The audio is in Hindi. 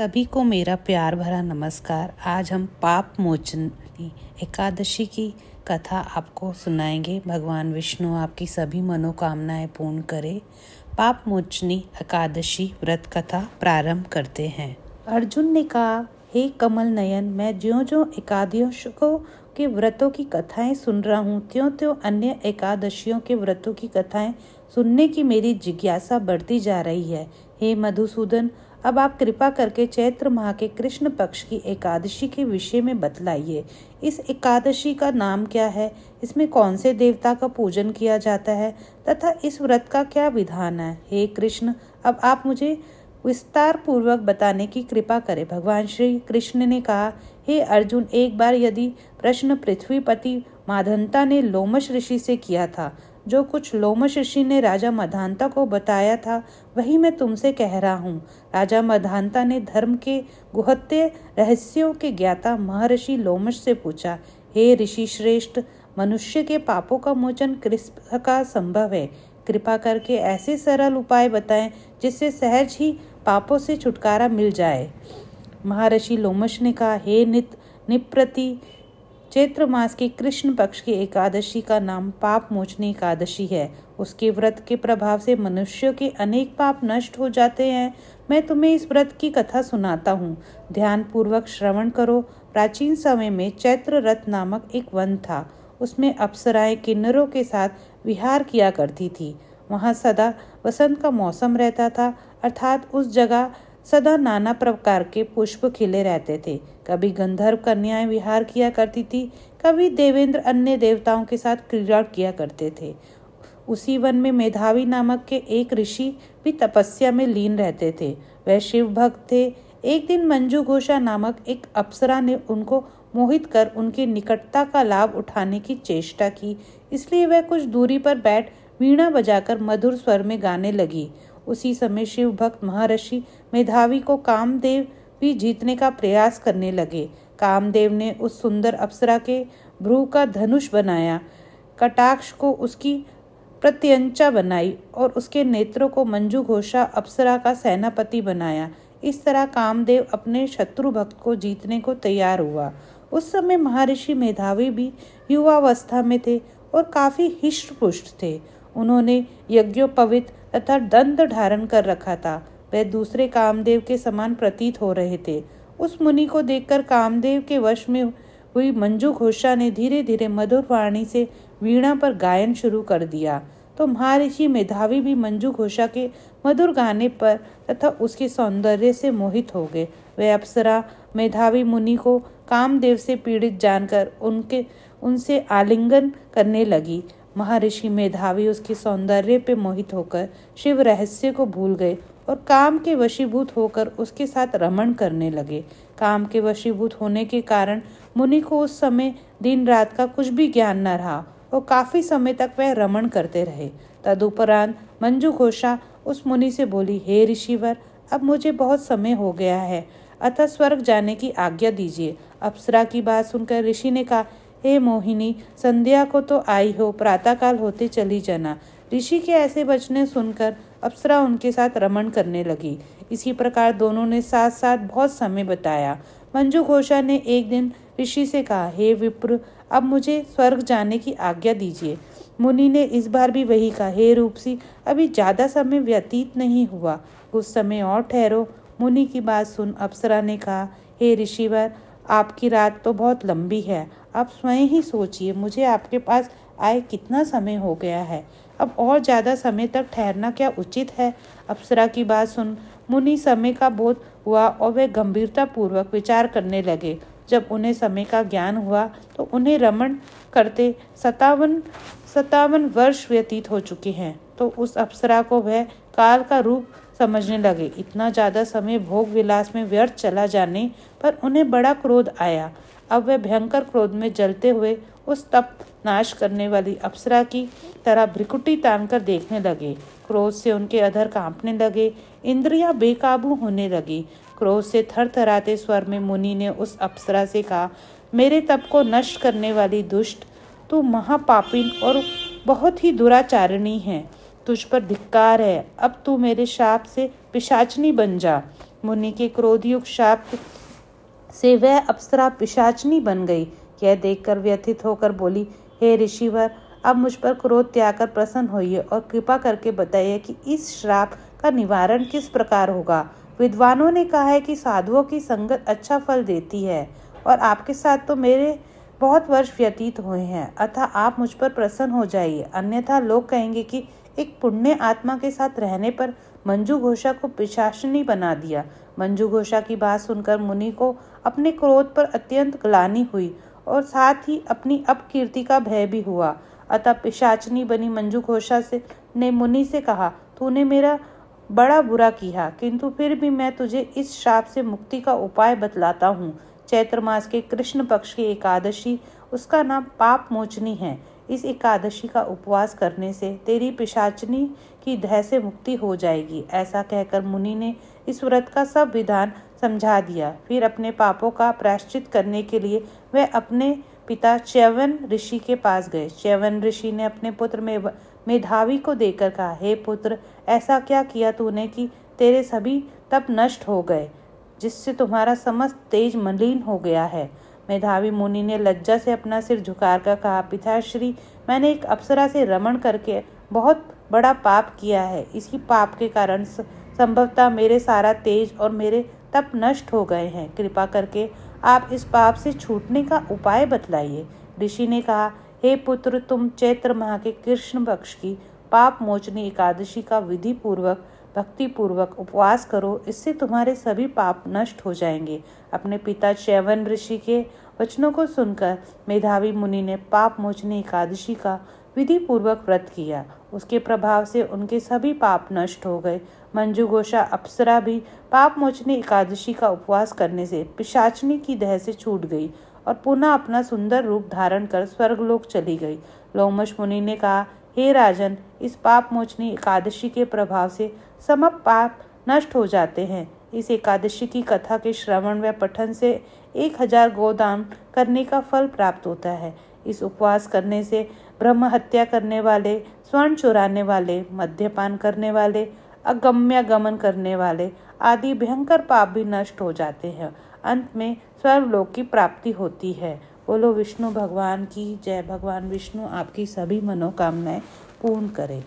सभी को मेरा प्यार भरा नमस्कार आज हम पाप मोचनी एकादशी की कथा आपको सुनाएंगे भगवान विष्णु आपकी सभी मनोकामनाएं पूर्ण करे पाप मोचनी एकादशी व्रत कथा प्रारंभ करते हैं अर्जुन ने कहा हे कमल नयन मैं ज्यो ज्यो को के व्रतों की कथाएं सुन रहा हूँ त्यों त्यों अन्य एकादशियों के व्रतों की कथाएं सुनने की मेरी जिज्ञासा बढ़ती जा रही है हे मधुसूदन अब आप कृपा करके चैत्र माह के कृष्ण पक्ष की एकादशी के विषय में बतलाइए इस एकादशी का नाम क्या है इसमें कौन से देवता का पूजन किया जाता है तथा इस व्रत का क्या विधान है हे कृष्ण अब आप मुझे विस्तार पूर्वक बताने की कृपा करें भगवान श्री कृष्ण ने कहा हे अर्जुन एक बार यदि प्रश्न पृथ्वीपति माधनता ने लोमश ऋषि से किया था जो कुछ लोमशिषि ने राजा मधानता को बताया था वही मैं तुमसे कह रहा हूँ राजा मधानता ने धर्म के गुहत्य रहस्यों के ज्ञाता महर्षि लोमश से पूछा हे ऋषि श्रेष्ठ मनुष्य के पापों का मोचन कृष्ण का संभव है कृपा करके ऐसे सरल उपाय बताएं जिससे सहज ही पापों से छुटकारा मिल जाए महर्षि लोमश ने कहा हे नित निप्रति चैत्र मास के कृष्ण पक्ष की एकादशी का नाम पाप मोचनी एकादशी है उसके व्रत के प्रभाव से मनुष्यों के अनेक पाप नष्ट हो जाते हैं मैं तुम्हें इस व्रत की कथा सुनाता हूँ ध्यानपूर्वक श्रवण करो प्राचीन समय में चैत्र रथ नामक एक वन था उसमें अप्सराएं किन्नरों के साथ विहार किया करती थी वहाँ सदा वसंत का मौसम रहता था अर्थात उस जगह सदा नाना प्रकार के पुष्प खिले रहते थे कभी गंधर्व कन्याएं विहार किया करती थी कभी देवेंद्र अन्य देवताओं के साथ क्रीड़ा किया करते थे उसी वन में मेधावी नामक के एक ऋषि भी तपस्या में लीन रहते थे वह शिव भक्त थे एक दिन मंजू घोषा नामक एक अप्सरा ने उनको मोहित कर उनकी निकटता का लाभ उठाने की चेष्टा की इसलिए वह कुछ दूरी पर बैठ वीणा बजाकर मधुर स्वर में गाने लगी उसी समय शिव भक्त महर्षि मेधावी को कामदेव भी जीतने का प्रयास करने लगे कामदेव ने उस सुंदर अप्सरा के भ्रू का धनुष बनाया कटाक्ष को उसकी प्रत्यंचा बनाई और उसके नेत्रों को मंजू घोषा अप्सरा का सेनापति बनाया इस तरह कामदेव अपने शत्रु भक्त को जीतने को तैयार हुआ उस समय महर्षि मेधावी भी युवावस्था में थे और काफ़ी हिष्ट पुष्ट थे उन्होंने यज्ञोपवित तथा दंत धारण कर रखा था वह दूसरे कामदेव के समान प्रतीत हो रहे थे उस मुनि को देखकर कामदेव के वश में हुई मंजू घोषा ने धीरे धीरे मधुर वाणी से वीणा पर गायन शुरू कर दिया तो महारिषि मेधावी भी मंजू घोषा के मधुर गाने पर तथा उसके सौंदर्य से मोहित हो गए वे अप्सरा मेधावी मुनि को कामदेव से पीड़ित जानकर उनके उनसे आलिंगन करने लगी महर्षि मेधावी उसके सौंदर्य पे मोहित होकर शिव रहस्य को भूल गए और काम के वशीभूत होकर उसके साथ रमण करने लगे काम के वशीभूत होने के कारण मुनि को उस समय दिन रात का कुछ भी ज्ञान न रहा और काफ़ी समय तक वह रमण करते रहे तदुपरांत मंजू घोषा उस मुनि से बोली हे ऋषिवर अब मुझे बहुत समय हो गया है अतः स्वर्ग जाने की आज्ञा दीजिए अप्सरा की बात सुनकर ऋषि ने कहा हे मोहिनी संध्या को तो आई हो प्रातःकाल होते चली जाना ऋषि के ऐसे बचने सुनकर अप्सरा उनके साथ रमन करने लगी इसी प्रकार दोनों ने साथ साथ बहुत समय बताया मंजू घोषा ने एक दिन ऋषि से कहा हे विप्र अब मुझे स्वर्ग जाने की आज्ञा दीजिए मुनि ने इस बार भी वही कहा हे रूपसी अभी ज़्यादा समय व्यतीत नहीं हुआ कुछ समय और ठहरो मुनि की बात सुन अप्सरा ने कहा हे ऋषिवर आपकी रात तो बहुत लंबी है आप स्वयं ही सोचिए मुझे आपके पास आए कितना समय हो गया है अब और ज़्यादा समय तक ठहरना क्या उचित है अप्सरा की बात सुन मुनि समय का बोध हुआ और वे गंभीरतापूर्वक विचार करने लगे जब उन्हें समय का ज्ञान हुआ तो उन्हें रमण करते सतावन सतावन वर्ष व्यतीत हो चुके हैं तो उस अप्सरा को वह काल का रूप समझने लगे इतना ज़्यादा समय भोग विलास में व्यर्थ चला जाने पर उन्हें बड़ा क्रोध आया अब वे भयंकर क्रोध में जलते हुए उस तप नाश करने वाली अप्सरा की तरह भ्रिकुटी तान कर देखने लगे क्रोध से उनके अधर कांपने लगे इंद्रियां बेकाबू होने लगी क्रोध से थरथराते स्वर में मुनि ने उस अप्सरा से कहा मेरे तप को नष्ट करने वाली दुष्ट तू महापापिन और बहुत ही दुराचारिणी है तुझ पर धिक्कार है अब तू मेरे शाप से पिशाचनी बन जा मुनि के क्रोधयुक्त शाप से वह अप्सरा पिशाचनी बन गई यह देखकर व्यथित होकर बोली हे ऋषिवर अब मुझ पर क्रोध त्याग कर प्रसन्न होइए और कृपा करके बताइए कि इस श्राप का निवारण किस प्रकार होगा विद्वानों ने कहा है कि साधुओं की संगत अच्छा फल देती है और आपके साथ तो मेरे बहुत वर्ष व्यतीत हुए हैं अतः आप मुझ पर प्रसन्न हो जाइए अन्यथा लोग कहेंगे कि एक पुण्य आत्मा के साथ रहने पर मंजू घोषा को पिशाचनी बना दिया मंजू घोषा की बात सुनकर मुनि को अपने क्रोध पर अत्यंत ग्लानी हुई और साथ ही अपनी अपकीर्ति का भय भी हुआ अतः पिशाचनी बनी मंजू घोषा से ने मुनि से कहा तूने मेरा बड़ा बुरा किया किंतु फिर भी मैं तुझे इस श्राप से मुक्ति का उपाय बतलाता हूँ चैत्र मास के कृष्ण पक्ष की एकादशी उसका नाम पाप मोचनी है इस एकादशी का उपवास करने से तेरी पिशाचनी की दह से मुक्ति हो जाएगी ऐसा कहकर मुनि ने इस व्रत का सब विधान समझा दिया फिर अपने पापों का प्रायश्चित करने के लिए वह अपने पिता च्यवन ऋषि के पास गए च्यवन ऋषि ने अपने पुत्र में मेधावी को देकर कहा हे पुत्र ऐसा क्या किया तूने कि तेरे सभी तप नष्ट हो गए जिससे तुम्हारा समस्त तेज मलिन हो गया है मेधावी मुनि ने लज्जा से अपना सिर झुकार कर कहा पिताश्री मैंने एक अप्सरा से रमण करके बहुत बड़ा पाप किया है इसी पाप के कारण संभवतः मेरे सारा तेज और मेरे तप नष्ट हो गए हैं कृपा करके आप इस पाप से छूटने का उपाय बतलाइए ऋषि ने कहा हे पुत्र तुम चैत्र माह के कृष्ण पक्ष की पाप मोचनी एकादशी का विधि पूर्वक भक्तिपूर्वक उपवास करो इससे तुम्हारे सभी पाप नष्ट हो जाएंगे अपने पिता चैवन ऋषि के वचनों को सुनकर मेधावी मुनि ने पाप मोचने एकादशी का विधि पूर्वक व्रत किया उसके प्रभाव से उनके सभी पाप नष्ट हो गए मंजू घोषा अप्सरा भी पाप मोचने एकादशी का उपवास करने से पिशाचनी की दह से छूट गई और पुनः अपना सुंदर रूप धारण कर स्वर्गलोक चली गई लोमश मुनि ने कहा हे राजन इस पाप मोचनी एकादशी के प्रभाव से समप पाप नष्ट हो जाते हैं इस एकादशी की कथा के श्रवण व पठन से एक हजार गोदान करने का फल प्राप्त होता है इस उपवास करने से ब्रह्म हत्या करने वाले स्वर्ण चुराने वाले मद्यपान करने वाले अगम्य गमन करने वाले आदि भयंकर पाप भी नष्ट हो जाते हैं अंत में स्वर्गलोक की प्राप्ति होती है बोलो विष्णु भगवान की जय भगवान विष्णु आपकी सभी मनोकामनाएं पूर्ण करें